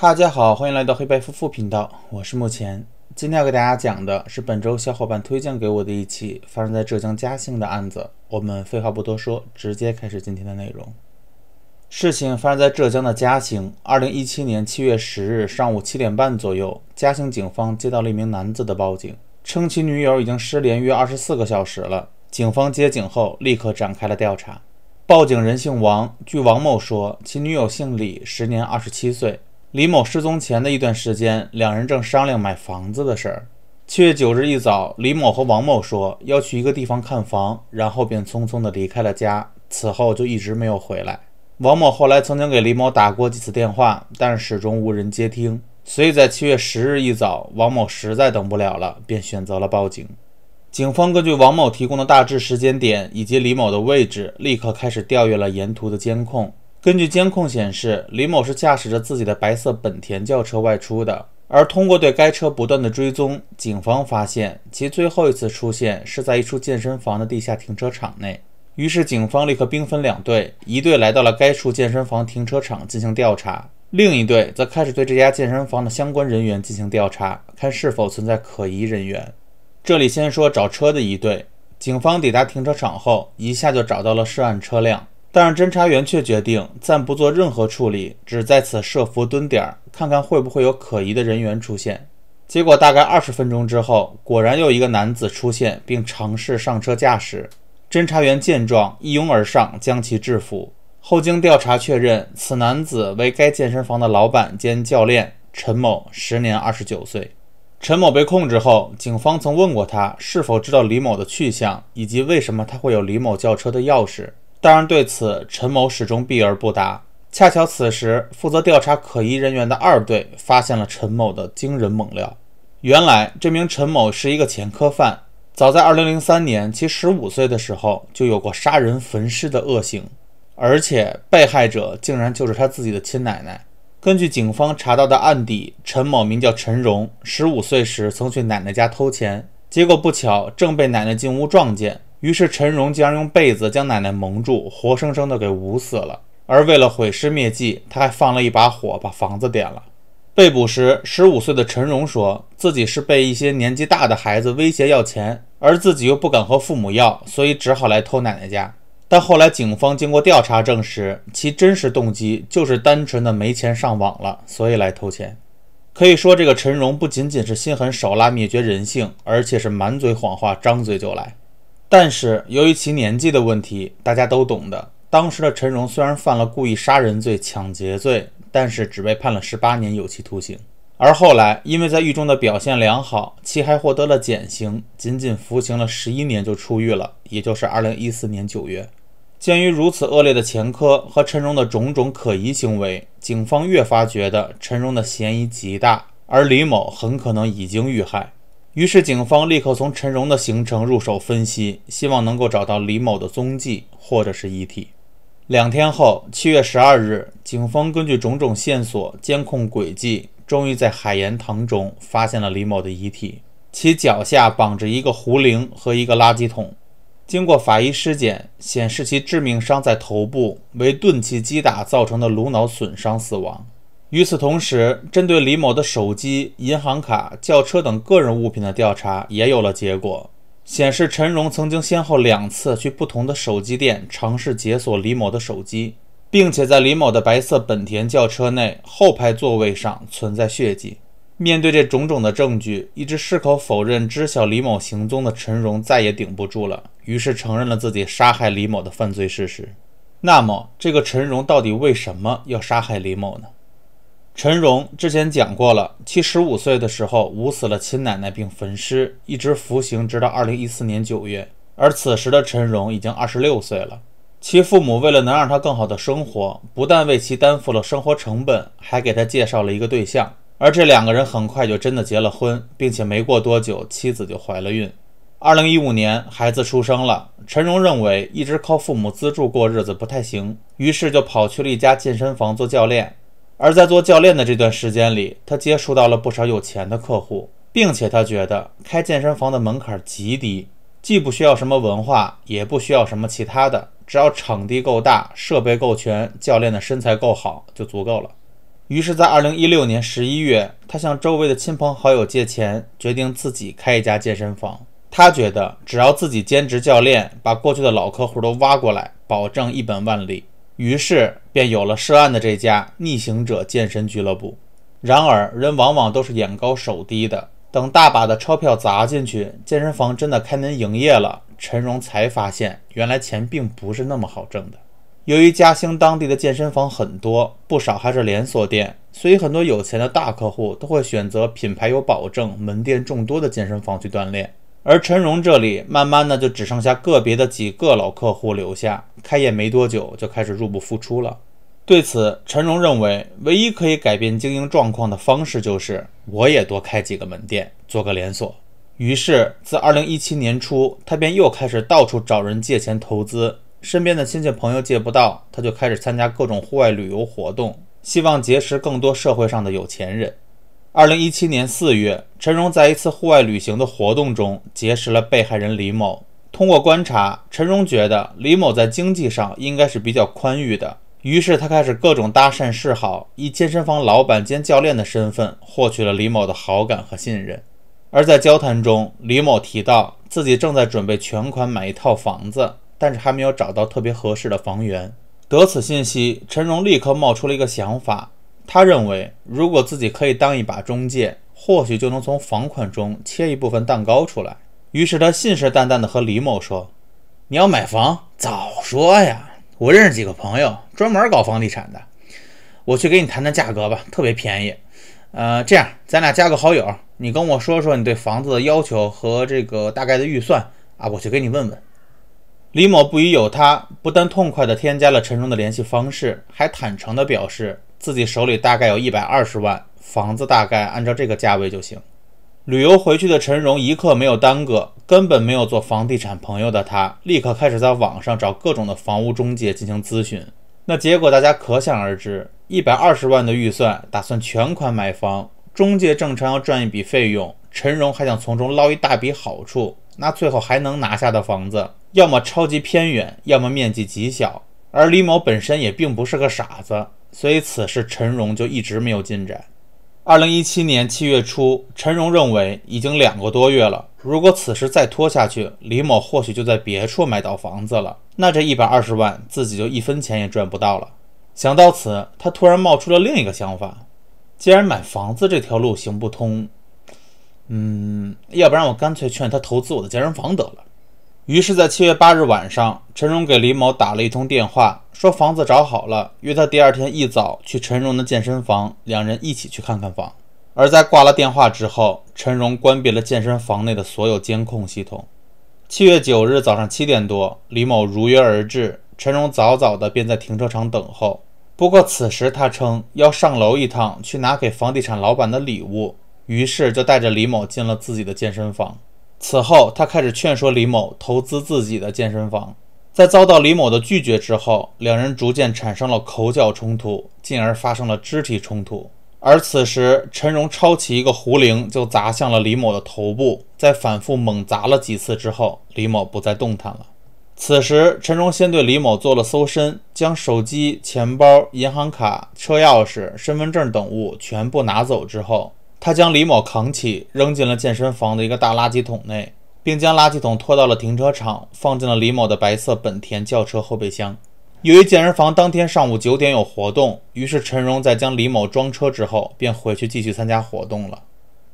哈，大家好，欢迎来到黑白夫妇频道，我是目前。今天要给大家讲的是本周小伙伴推荐给我的一起发生在浙江嘉兴的案子。我们废话不多说，直接开始今天的内容。事情发生在浙江的嘉兴，二零一七年七月十日上午七点半左右，嘉兴警方接到了一名男子的报警，称其女友已经失联约二十四个小时了。警方接警后，立刻展开了调查。报警人姓王，据王某说，其女友姓李，时年二十七岁。李某失踪前的一段时间，两人正商量买房子的事儿。七月九日一早，李某和王某说要去一个地方看房，然后便匆匆地离开了家，此后就一直没有回来。王某后来曾经给李某打过几次电话，但始终无人接听，所以在七月十日一早，王某实在等不了了，便选择了报警。警方根据王某提供的大致时间点以及李某的位置，立刻开始调阅了沿途的监控。根据监控显示，李某是驾驶着自己的白色本田轿车外出的。而通过对该车不断的追踪，警方发现其最后一次出现是在一处健身房的地下停车场内。于是，警方立刻兵分两队，一队来到了该处健身房停车场进行调查，另一队则开始对这家健身房的相关人员进行调查，看是否存在可疑人员。这里先说找车的一队，警方抵达停车场后，一下就找到了涉案车辆。但是侦查员却决定暂不做任何处理，只在此设伏蹲点，看看会不会有可疑的人员出现。结果大概二十分钟之后，果然有一个男子出现，并尝试上车驾驶。侦查员见状，一拥而上，将其制服。后经调查确认，此男子为该健身房的老板兼教练陈某，时年二十九岁。陈某被控制后，警方曾问过他是否知道李某的去向，以及为什么他会有李某轿车的钥匙。当然，对此陈某始终避而不答。恰巧此时，负责调查可疑人员的二队发现了陈某的惊人猛料。原来，这名陈某是一个前科犯，早在2003年，其15岁的时候就有过杀人焚尸的恶行，而且被害者竟然就是他自己的亲奶奶。根据警方查到的案底，陈某名叫陈荣，15岁时曾去奶奶家偷钱，结果不巧正被奶奶进屋撞见。于是陈荣竟然用被子将奶奶蒙住，活生生的给捂死了。而为了毁尸灭迹，他还放了一把火把房子点了。被捕时，十五岁的陈荣说自己是被一些年纪大的孩子威胁要钱，而自己又不敢和父母要，所以只好来偷奶奶家。但后来警方经过调查证实，其真实动机就是单纯的没钱上网了，所以来偷钱。可以说，这个陈荣不仅仅是心狠手辣、灭绝人性，而且是满嘴谎话，张嘴就来。但是由于其年纪的问题，大家都懂的。当时的陈荣虽然犯了故意杀人罪、抢劫罪，但是只被判了十八年有期徒刑。而后来，因为在狱中的表现良好，其还获得了减刑，仅仅服刑了十一年就出狱了，也就是二零一四年九月。鉴于如此恶劣的前科和陈荣的种种可疑行为，警方越发觉得陈荣的嫌疑极大，而李某很可能已经遇害。于是，警方立刻从陈荣的行程入手分析，希望能够找到李某的踪迹或者是遗体。两天后，七月十二日，警方根据种种线索、监控轨迹，终于在海盐塘中发现了李某的遗体。其脚下绑着一个壶铃和一个垃圾桶。经过法医尸检，显示其致命伤在头部，为钝器击打造成的颅脑损伤死亡。与此同时，针对李某的手机、银行卡、轿车等个人物品的调查也有了结果，显示陈荣曾经先后两次去不同的手机店尝试解锁李某的手机，并且在李某的白色本田轿车内后排座位上存在血迹。面对这种种的证据，一直矢口否认知晓李某行踪的陈荣再也顶不住了，于是承认了自己杀害李某的犯罪事实。那么，这个陈荣到底为什么要杀害李某呢？陈荣之前讲过了，其十五岁的时候捂死了亲奶奶并焚尸，一直服刑直到二零一四年九月。而此时的陈荣已经二十六岁了，其父母为了能让他更好的生活，不但为其担负了生活成本，还给他介绍了一个对象。而这两个人很快就真的结了婚，并且没过多久妻子就怀了孕。二零一五年孩子出生了，陈荣认为一直靠父母资助过日子不太行，于是就跑去了一家健身房做教练。而在做教练的这段时间里，他接触到了不少有钱的客户，并且他觉得开健身房的门槛极低，既不需要什么文化，也不需要什么其他的，只要场地够大，设备够全，教练的身材够好就足够了。于是，在二零一六年十一月，他向周围的亲朋好友借钱，决定自己开一家健身房。他觉得只要自己兼职教练，把过去的老客户都挖过来，保证一本万利。于是便有了涉案的这家逆行者健身俱乐部。然而，人往往都是眼高手低的。等大把的钞票砸进去，健身房真的开门营业了，陈荣才发现，原来钱并不是那么好挣的。由于嘉兴当地的健身房很多，不少还是连锁店，所以很多有钱的大客户都会选择品牌有保证、门店众多的健身房去锻炼。而陈荣这里，慢慢的就只剩下个别的几个老客户留下。开业没多久，就开始入不敷出了。对此，陈荣认为，唯一可以改变经营状况的方式就是我也多开几个门店，做个连锁。于是，自二零一七年初，他便又开始到处找人借钱投资。身边的亲戚朋友借不到，他就开始参加各种户外旅游活动，希望结识更多社会上的有钱人。二零一七年四月，陈荣在一次户外旅行的活动中结识了被害人李某。通过观察，陈荣觉得李某在经济上应该是比较宽裕的，于是他开始各种搭讪示好，以健身房老板兼教练的身份获取了李某的好感和信任。而在交谈中，李某提到自己正在准备全款买一套房子，但是还没有找到特别合适的房源。得此信息，陈荣立刻冒出了一个想法。他认为，如果自己可以当一把中介，或许就能从房款中切一部分蛋糕出来。于是他信誓旦旦地和李某说：“你要买房，早说呀！我认识几个朋友，专门搞房地产的，我去给你谈谈价格吧，特别便宜。”呃，这样咱俩加个好友，你跟我说说你对房子的要求和这个大概的预算啊，我去给你问问。李某不疑有他，不但痛快地添加了陈荣的联系方式，还坦诚地表示。自己手里大概有一百二十万，房子大概按照这个价位就行。旅游回去的陈荣一刻没有耽搁，根本没有做房地产朋友的他，立刻开始在网上找各种的房屋中介进行咨询。那结果大家可想而知，一百二十万的预算打算全款买房，中介正常要赚一笔费用，陈荣还想从中捞一大笔好处，那最后还能拿下的房子，要么超级偏远，要么面积极小。而李某本身也并不是个傻子。所以此事陈荣就一直没有进展。二零一七年七月初，陈荣认为已经两个多月了，如果此事再拖下去，李某或许就在别处买到房子了，那这一百二十万自己就一分钱也赚不到了。想到此，他突然冒出了另一个想法：既然买房子这条路行不通，嗯，要不然我干脆劝他投资我的健身房得了。于是，在七月八日晚上，陈荣给李某打了一通电话，说房子找好了，约他第二天一早去陈荣的健身房，两人一起去看看房。而在挂了电话之后，陈荣关闭了健身房内的所有监控系统。七月九日早上七点多，李某如约而至，陈荣早早的便在停车场等候。不过此时他称要上楼一趟，去拿给房地产老板的礼物，于是就带着李某进了自己的健身房。此后，他开始劝说李某投资自己的健身房，在遭到李某的拒绝之后，两人逐渐产生了口角冲突，进而发生了肢体冲突。而此时，陈荣抄起一个壶铃就砸向了李某的头部，在反复猛砸了几次之后，李某不再动弹了。此时，陈荣先对李某做了搜身，将手机、钱包、银行卡、车钥匙、身份证等物全部拿走之后。他将李某扛起，扔进了健身房的一个大垃圾桶内，并将垃圾桶拖到了停车场，放进了李某的白色本田轿车后备箱。由于健身房当天上午九点有活动，于是陈荣在将李某装车之后，便回去继续参加活动了。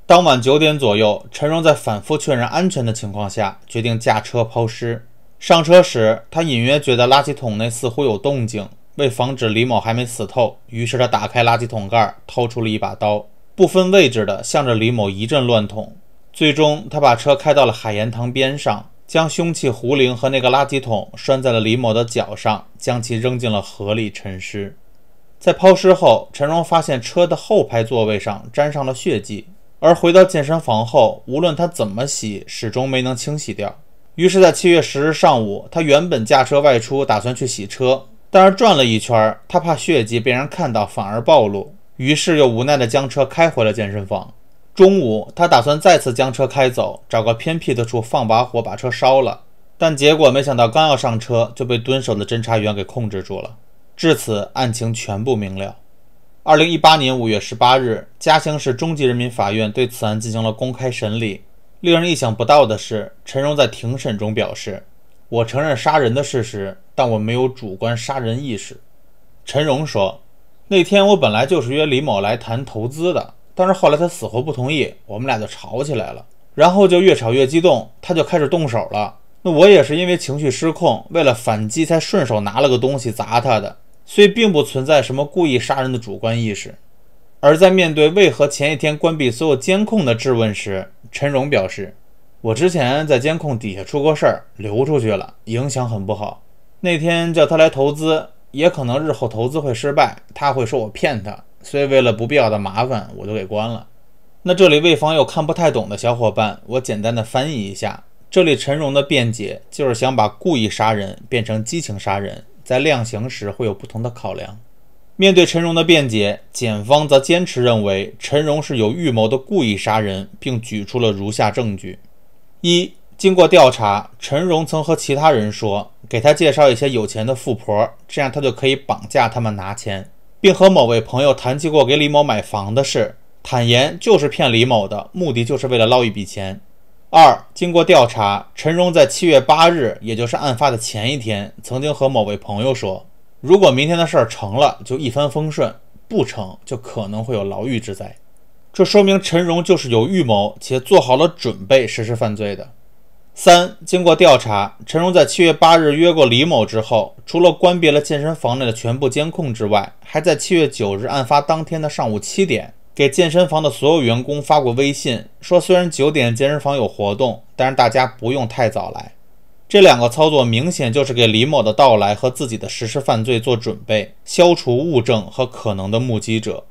当晚九点左右，陈荣在反复确认安全的情况下，决定驾车抛尸。上车时，他隐约觉得垃圾桶内似乎有动静，为防止李某还没死透，于是他打开垃圾桶盖，掏出了一把刀。不分位置的，向着李某一阵乱捅，最终他把车开到了海盐塘边上，将凶器胡铃和那个垃圾桶拴在了李某的脚上，将其扔进了河里沉尸。在抛尸后，陈荣发现车的后排座位上沾上了血迹，而回到健身房后，无论他怎么洗，始终没能清洗掉。于是，在七月十日上午，他原本驾车外出，打算去洗车，但是转了一圈，他怕血迹被人看到，反而暴露。于是又无奈地将车开回了健身房。中午，他打算再次将车开走，找个偏僻的处放把火，把车烧了。但结果没想到，刚要上车就被蹲守的侦查员给控制住了。至此，案情全部明了。二零一八年五月十八日，嘉兴市中级人民法院对此案进行了公开审理。令人意想不到的是，陈荣在庭审中表示：“我承认杀人的事实，但我没有主观杀人意识。”陈荣说。那天我本来就是约李某来谈投资的，但是后来他死活不同意，我们俩就吵起来了，然后就越吵越激动，他就开始动手了。那我也是因为情绪失控，为了反击才顺手拿了个东西砸他的，所以并不存在什么故意杀人的主观意识。而在面对为何前一天关闭所有监控的质问时，陈荣表示：“我之前在监控底下出过事儿，流出去了，影响很不好。那天叫他来投资。”也可能日后投资会失败，他会说我骗他，所以为了不必要的麻烦，我都给关了。那这里为防有看不太懂的小伙伴，我简单的翻译一下。这里陈荣的辩解就是想把故意杀人变成激情杀人，在量刑时会有不同的考量。面对陈荣的辩解，检方则坚持认为陈荣是有预谋的故意杀人，并举出了如下证据：一，经过调查，陈荣曾和其他人说。给他介绍一些有钱的富婆，这样他就可以绑架他们拿钱，并和某位朋友谈起过给李某买房的事，坦言就是骗李某的，目的就是为了捞一笔钱。二，经过调查，陈荣在七月八日，也就是案发的前一天，曾经和某位朋友说，如果明天的事儿成了，就一帆风顺；不成就可能会有牢狱之灾。这说明陈荣就是有预谋且做好了准备实施犯罪的。三、经过调查，陈荣在七月八日约过李某之后，除了关闭了健身房内的全部监控之外，还在七月九日案发当天的上午七点，给健身房的所有员工发过微信，说虽然九点健身房有活动，但是大家不用太早来。这两个操作明显就是给李某的到来和自己的实施犯罪做准备，消除物证和可能的目击者。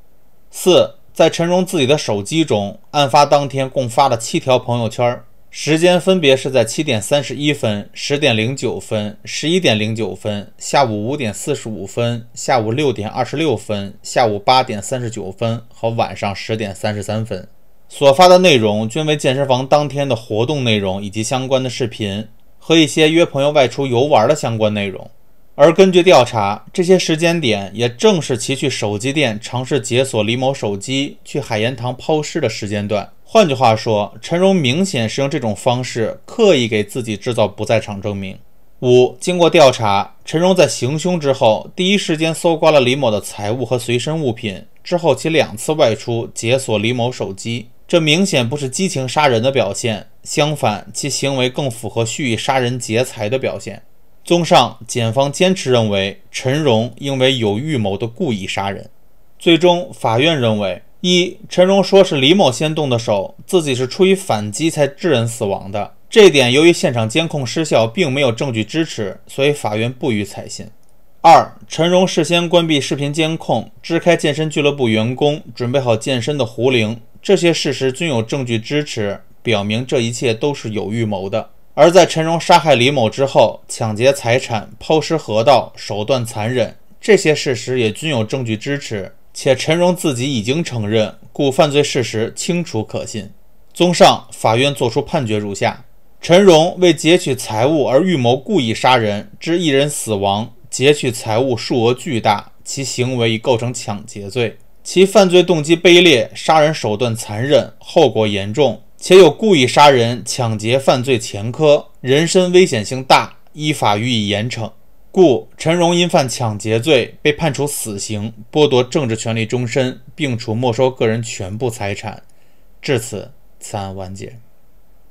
四、在陈荣自己的手机中，案发当天共发了七条朋友圈。时间分别是在七点三十一分、十点零九分、十一点零九分、下午五点四十五分、下午六点二十六分、下午八点三十九分和晚上十点三十三分。所发的内容均为健身房当天的活动内容以及相关的视频和一些约朋友外出游玩的相关内容。而根据调查，这些时间点也正是其去手机店尝试解锁李某手机、去海盐塘抛尸的时间段。换句话说，陈荣明显是用这种方式刻意给自己制造不在场证明。五，经过调查，陈荣在行凶之后，第一时间搜刮了李某的财物和随身物品，之后其两次外出解锁李某手机，这明显不是激情杀人的表现，相反，其行为更符合蓄意杀人劫财的表现。综上，检方坚持认为陈荣因为有预谋的故意杀人。最终，法院认为。一陈荣说是李某先动的手，自己是出于反击才致人死亡的。这一点由于现场监控失效，并没有证据支持，所以法院不予采信。二陈荣事先关闭视频监控，支开健身俱乐部员工，准备好健身的壶铃，这些事实均有证据支持，表明这一切都是有预谋的。而在陈荣杀害李某之后，抢劫财产、抛尸河道，手段残忍，这些事实也均有证据支持。且陈荣自己已经承认，故犯罪事实清楚可信。综上，法院作出判决如下：陈荣为劫取财物而预谋故意杀人，致一人死亡，劫取财物数额巨大，其行为已构成抢劫罪。其犯罪动机卑劣，杀人手段残忍，后果严重，且有故意杀人、抢劫犯罪前科，人身危险性大，依法予以严惩。故陈荣因犯抢劫罪被判处死刑，剥夺政治权利终身，并处没收个人全部财产。至此，此案完结。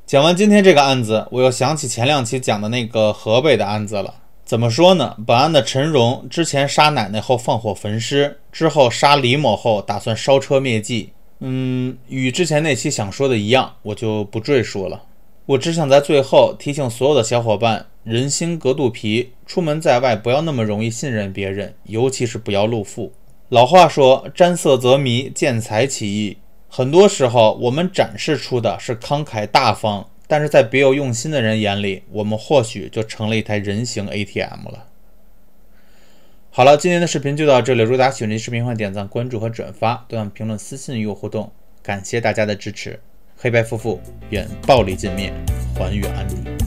讲完今天这个案子，我又想起前两期讲的那个河北的案子了。怎么说呢？本案的陈荣之前杀奶奶后放火焚尸，之后杀李某后打算烧车灭迹。嗯，与之前那期想说的一样，我就不赘述了。我只想在最后提醒所有的小伙伴。人心隔肚皮，出门在外不要那么容易信任别人，尤其是不要露富。老话说“沾色则迷，见财起意”。很多时候，我们展示出的是慷慨大方，但是在别有用心的人眼里，我们或许就成了一台人形 ATM 了。好了，今天的视频就到这里。如果大家喜欢这视频，欢迎点赞、关注和转发，多看评论、私信与我互动。感谢大家的支持！黑白夫妇愿暴力尽灭，还原安宁。